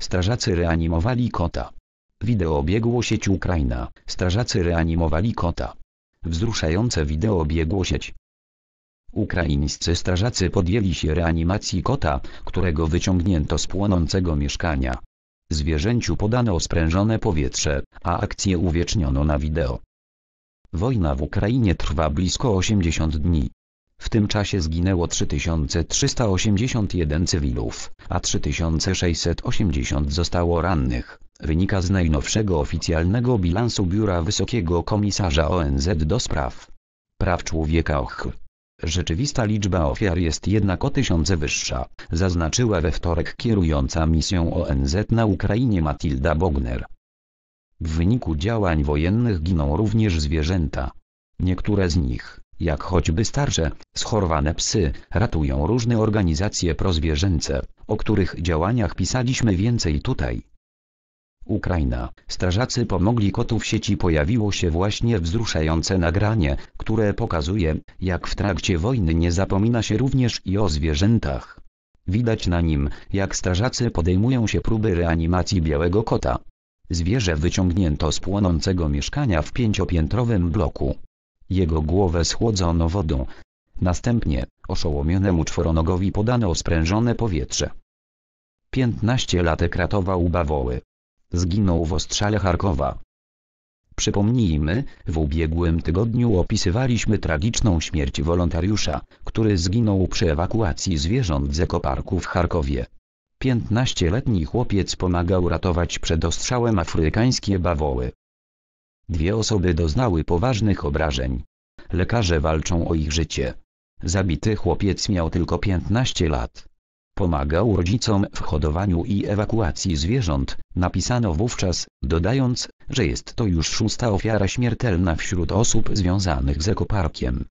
Strażacy reanimowali kota. Wideo biegło sieć Ukraina. Strażacy reanimowali kota. Wzruszające wideo biegło sieć. Ukraińscy strażacy podjęli się reanimacji kota, którego wyciągnięto z płonącego mieszkania. Zwierzęciu podano sprężone powietrze, a akcję uwieczniono na wideo. Wojna w Ukrainie trwa blisko 80 dni. W tym czasie zginęło 3381 cywilów, a 3680 zostało rannych. Wynika z najnowszego oficjalnego bilansu Biura Wysokiego Komisarza ONZ do spraw praw człowieka OCH. Rzeczywista liczba ofiar jest jednak o tysiące wyższa, zaznaczyła we wtorek kierująca misją ONZ na Ukrainie Matilda Bogner. W wyniku działań wojennych giną również zwierzęta. Niektóre z nich, jak choćby starsze, schorowane psy, ratują różne organizacje prozwierzęce, o których działaniach pisaliśmy więcej tutaj. Ukraina. Strażacy pomogli kotów sieci pojawiło się właśnie wzruszające nagranie, które pokazuje, jak w trakcie wojny nie zapomina się również i o zwierzętach. Widać na nim, jak strażacy podejmują się próby reanimacji białego kota. Zwierzę wyciągnięto z płonącego mieszkania w pięciopiętrowym bloku. Jego głowę schłodzono wodą. Następnie, oszołomionemu czworonogowi podano sprężone powietrze. 15 latek ratował bawoły. Zginął w ostrzale Charkowa. Przypomnijmy, w ubiegłym tygodniu opisywaliśmy tragiczną śmierć wolontariusza, który zginął przy ewakuacji zwierząt z ekoparku w Charkowie. 15-letni chłopiec pomagał ratować przed ostrzałem afrykańskie bawoły. Dwie osoby doznały poważnych obrażeń. Lekarze walczą o ich życie. Zabity chłopiec miał tylko 15 lat. Pomagał rodzicom w hodowaniu i ewakuacji zwierząt, napisano wówczas, dodając, że jest to już szósta ofiara śmiertelna wśród osób związanych z ekoparkiem.